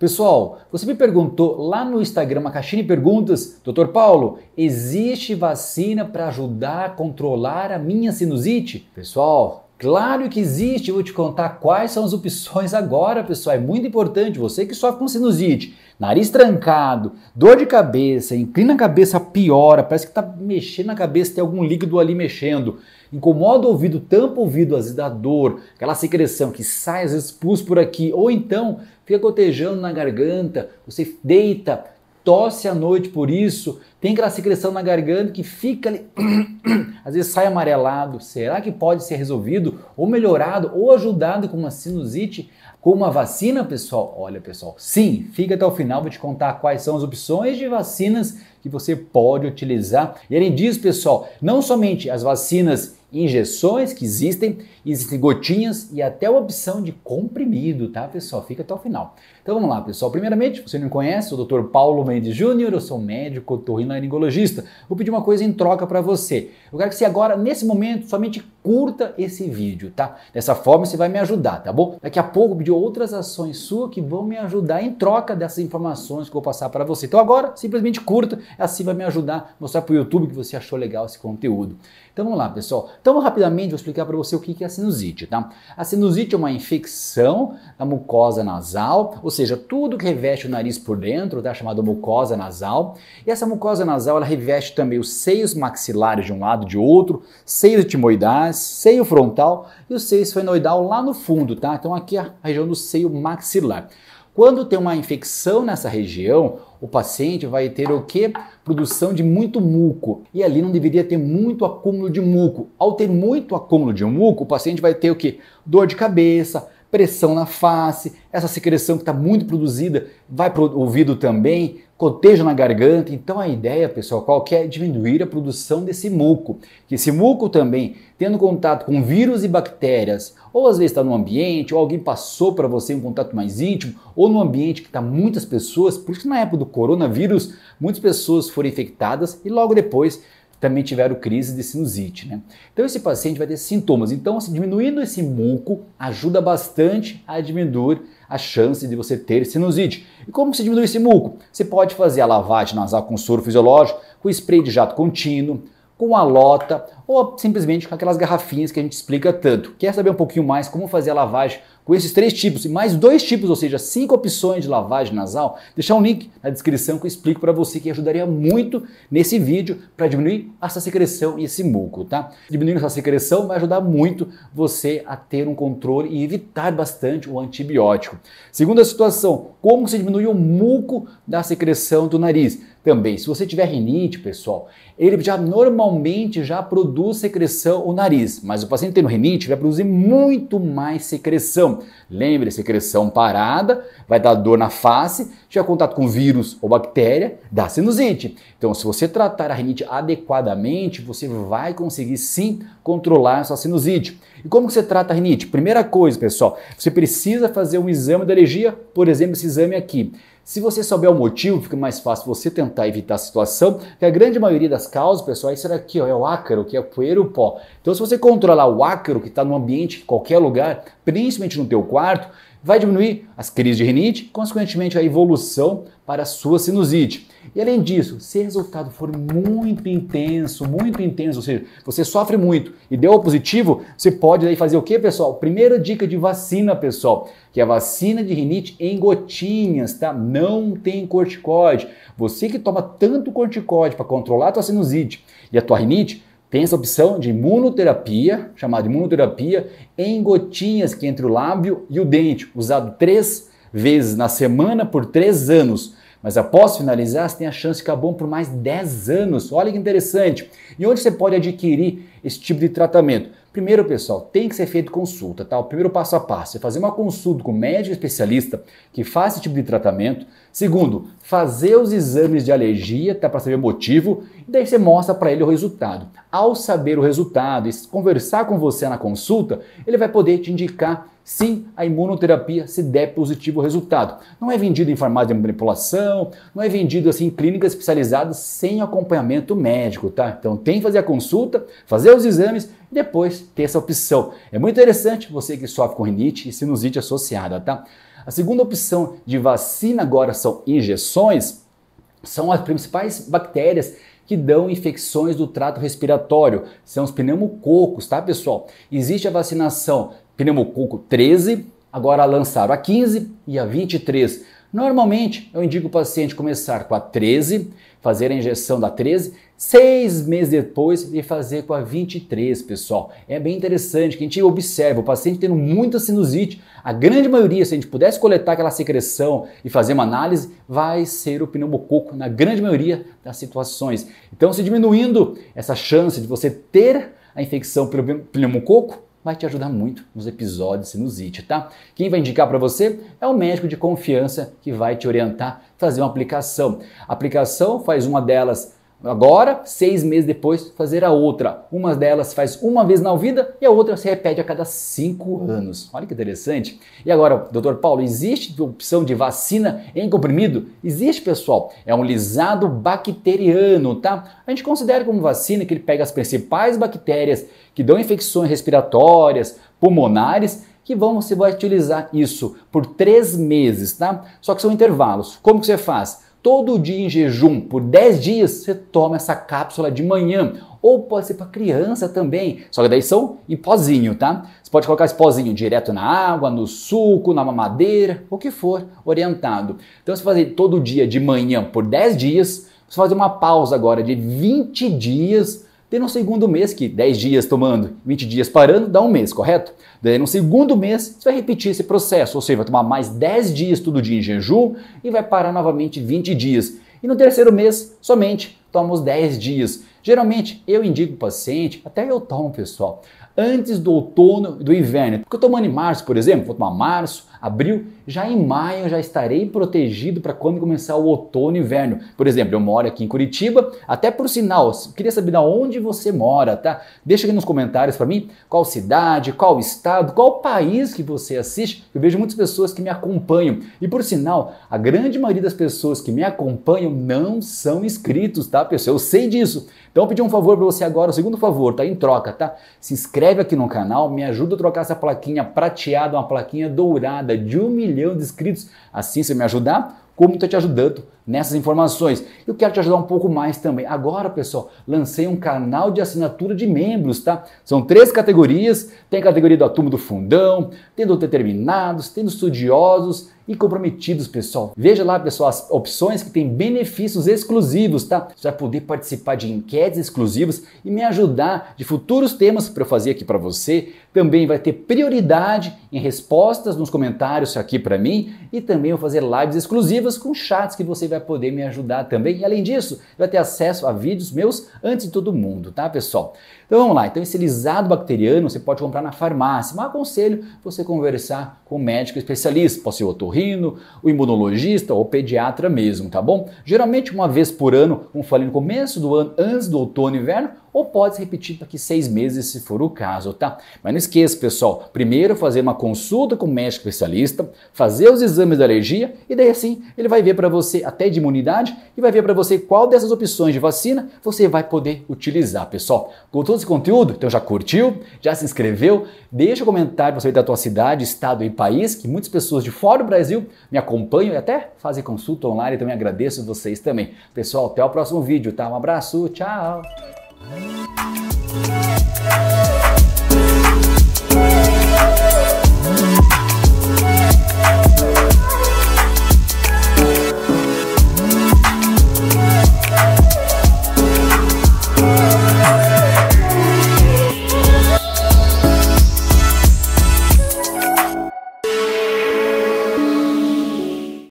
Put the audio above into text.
Pessoal, você me perguntou lá no Instagram, uma caixinha de perguntas, Dr. Paulo, existe vacina para ajudar a controlar a minha sinusite? Pessoal, Claro que existe, vou te contar quais são as opções agora, pessoal. É muito importante, você que sofre com sinusite, nariz trancado, dor de cabeça, inclina a cabeça, piora, parece que está mexendo na cabeça, tem algum líquido ali mexendo incomoda o ouvido, tampa o ouvido, às vezes dá dor, aquela secreção que sai, às vezes pus por aqui, ou então fica gotejando na garganta, você deita, tosse à noite por isso, tem aquela secreção na garganta que fica ali, às vezes sai amarelado. Será que pode ser resolvido ou melhorado ou ajudado com uma sinusite, com uma vacina, pessoal? Olha, pessoal, sim, fica até o final, vou te contar quais são as opções de vacinas que você pode utilizar. E ele diz, pessoal, não somente as vacinas injeções que existem, existem gotinhas e até a opção de comprimido, tá, pessoal? Fica até o final. Então vamos lá, pessoal. Primeiramente, você não me conhece, o Dr. Paulo Mendes Júnior, eu sou médico, torrinolaringologista. Vou pedir uma coisa em troca para você. Eu quero que você agora, nesse momento, somente curta esse vídeo, tá? Dessa forma você vai me ajudar, tá bom? Daqui a pouco eu pedir outras ações suas que vão me ajudar em troca dessas informações que eu vou passar para você. Então agora, simplesmente curta, assim vai me ajudar a mostrar para o YouTube que você achou legal esse conteúdo. Então vamos lá, pessoal. Então rapidamente vou explicar para você o que é a sinusite, tá? A sinusite é uma infecção da mucosa nasal, ou seja, tudo que reveste o nariz por dentro, tá? Chamada mucosa nasal. E essa mucosa nasal, ela reveste também os seios maxilares de um lado e de outro, seios etimoidais, mais seio frontal e o seio esfenoidal lá no fundo, tá? Então aqui é a região do seio maxilar. Quando tem uma infecção nessa região, o paciente vai ter o que? Produção de muito muco. E ali não deveria ter muito acúmulo de muco. Ao ter muito acúmulo de muco, o paciente vai ter o que? Dor de cabeça, pressão na face, essa secreção que está muito produzida vai para o ouvido também, coteja na garganta. Então a ideia, pessoal, qual que é diminuir a produção desse muco. Que esse muco também, tendo contato com vírus e bactérias, ou às vezes está no ambiente, ou alguém passou para você um contato mais íntimo, ou no ambiente que está muitas pessoas, por isso que na época do coronavírus, muitas pessoas foram infectadas e logo depois também tiveram crise de sinusite. Né? Então esse paciente vai ter sintomas. Então, assim, diminuindo esse muco ajuda bastante a diminuir a chance de você ter sinusite. E como se diminui esse muco? Você pode fazer a lavagem nasal com soro fisiológico, com spray de jato contínuo, com a lota ou simplesmente com aquelas garrafinhas que a gente explica tanto. Quer saber um pouquinho mais como fazer a lavagem com esses três tipos e mais dois tipos, ou seja, cinco opções de lavagem nasal, deixar um link na descrição que eu explico para você que ajudaria muito nesse vídeo para diminuir essa secreção e esse muco, tá? Diminuir essa secreção vai ajudar muito você a ter um controle e evitar bastante o antibiótico. Segunda situação, como se diminui o muco da secreção do nariz? também. Se você tiver rinite, pessoal, ele já normalmente já produz secreção o nariz, mas o paciente tendo rinite vai produzir muito mais secreção. Lembre, secreção parada vai dar dor na face, tiver contato com vírus ou bactéria, dá sinusite. Então, se você tratar a rinite adequadamente, você vai conseguir sim controlar a sua sinusite. E como que você trata a rinite? Primeira coisa, pessoal, você precisa fazer um exame de alergia, por exemplo, esse exame aqui. Se você souber o motivo, fica mais fácil você tentar evitar a situação, porque a grande maioria das causas, pessoal, é isso aqui, ó, é o ácaro, que é o poeira o pó. Então, se você controlar o ácaro que está no ambiente, em qualquer lugar, principalmente no teu quarto, Vai diminuir as crises de rinite, consequentemente a evolução para a sua sinusite. E além disso, se o resultado for muito intenso, muito intenso, ou seja, você sofre muito e deu positivo, você pode aí fazer o que, pessoal? Primeira dica de vacina, pessoal, que é a vacina de rinite em gotinhas, tá? Não tem corticoide. Você que toma tanto corticoide para controlar a tua sinusite e a tua rinite, tem essa opção de imunoterapia, chamada imunoterapia, em gotinhas que entre o lábio e o dente, usado três vezes na semana por três anos. Mas após finalizar, você tem a chance de ficar bom por mais 10 anos. Olha que interessante. E onde você pode adquirir esse tipo de tratamento? Primeiro, pessoal, tem que ser feito consulta, tá? O primeiro passo a passo é fazer uma consulta com um médico especialista que faz esse tipo de tratamento. Segundo, fazer os exames de alergia, tá? Para saber o motivo. E daí você mostra para ele o resultado. Ao saber o resultado e conversar com você na consulta, ele vai poder te indicar Sim, a imunoterapia se der positivo o resultado. Não é vendido em farmácia de manipulação, não é vendido assim em clínicas especializadas sem acompanhamento médico, tá? Então tem que fazer a consulta, fazer os exames depois ter essa opção. É muito interessante você que sofre com rinite e sinusite associada, tá? A segunda opção de vacina agora são injeções, são as principais bactérias que dão infecções do trato respiratório, são os pneumococos, tá, pessoal? Existe a vacinação pneumococo 13, agora lançaram a 15 e a 23. Normalmente, eu indico o paciente começar com a 13 fazer a injeção da 13, seis meses depois e fazer com a 23, pessoal. É bem interessante que a gente observa o paciente tendo muita sinusite. A grande maioria, se a gente pudesse coletar aquela secreção e fazer uma análise, vai ser o pneumococo na grande maioria das situações. Então, se diminuindo essa chance de você ter a infecção pelo pneumococo, vai te ajudar muito nos episódios nos sinusite, tá? Quem vai indicar para você é o médico de confiança que vai te orientar, fazer uma aplicação. A aplicação faz uma delas Agora, seis meses depois, fazer a outra. Uma delas faz uma vez na vida e a outra se repete a cada cinco anos. Olha que interessante. E agora, doutor Paulo, existe opção de vacina em comprimido? Existe, pessoal. É um lisado bacteriano, tá? A gente considera como vacina que ele pega as principais bactérias que dão infecções respiratórias, pulmonares que vão, você vai utilizar isso por três meses, tá? Só que são intervalos. Como que você faz? todo dia em jejum, por 10 dias, você toma essa cápsula de manhã. Ou pode ser para criança também, só que daí são em pozinho, tá? Você pode colocar esse pozinho direto na água, no suco, na mamadeira, o que for orientado. Então, se fazer todo dia de manhã por 10 dias, você fazer uma pausa agora de 20 dias Daí no segundo mês, que 10 dias tomando, 20 dias parando, dá um mês, correto? Daí no segundo mês, você vai repetir esse processo, ou seja, vai tomar mais 10 dias todo dia em jejum e vai parar novamente 20 dias. E no terceiro mês, somente toma os 10 dias. Geralmente eu indico o paciente, até eu tomo, pessoal, antes do outono e do inverno. Porque eu tomo em março, por exemplo, vou tomar março, abril, já em maio já estarei protegido para quando começar o outono e inverno. Por exemplo, eu moro aqui em Curitiba, até por sinal, queria saber da onde você mora, tá? Deixa aqui nos comentários para mim qual cidade, qual estado, qual país que você assiste. Eu vejo muitas pessoas que me acompanham. E por sinal, a grande maioria das pessoas que me acompanham não são inscritos, tá, pessoal? Eu sei disso. Então eu pedi um favor para você agora, o segundo favor, tá? Em troca, tá? Se inscreve aqui no canal, me ajuda a trocar essa plaquinha prateada, uma plaquinha dourada de um milhão de inscritos. Assim você me ajudar, como está te ajudando nessas informações. Eu quero te ajudar um pouco mais também. Agora, pessoal, lancei um canal de assinatura de membros, tá? São três categorias. Tem a categoria do turma do fundão, tem do determinados, tem dos estudiosos e comprometidos, pessoal. Veja lá, pessoal, as opções que tem benefícios exclusivos, tá? Você vai poder participar de enquetes exclusivas e me ajudar de futuros temas para eu fazer aqui para você. Também vai ter prioridade em respostas nos comentários aqui para mim e também vou fazer lives exclusivas com chats que você vai vai poder me ajudar também. E além disso, vai ter acesso a vídeos meus antes de todo mundo, tá, pessoal? Então vamos lá. Então, esse lisado bacteriano você pode comprar na farmácia, mas aconselho você conversar com o um médico especialista, pode ser o otorrino, o imunologista ou o pediatra mesmo, tá bom? Geralmente, uma vez por ano, como falei no começo do ano, antes do outono e inverno, ou pode ser repetido daqui seis meses, se for o caso, tá? Mas não esqueça, pessoal, primeiro fazer uma consulta com o médico especialista, fazer os exames da alergia e daí assim ele vai ver para você até de imunidade e vai ver para você qual dessas opções de vacina você vai poder utilizar, pessoal. Gostou desse conteúdo? Então já curtiu? Já se inscreveu? Deixa um comentário para saber da tua cidade, estado e país, que muitas pessoas de fora do Brasil me acompanham e até fazem consulta online, então eu agradeço vocês também. Pessoal, até o próximo vídeo, tá? Um abraço, tchau! Música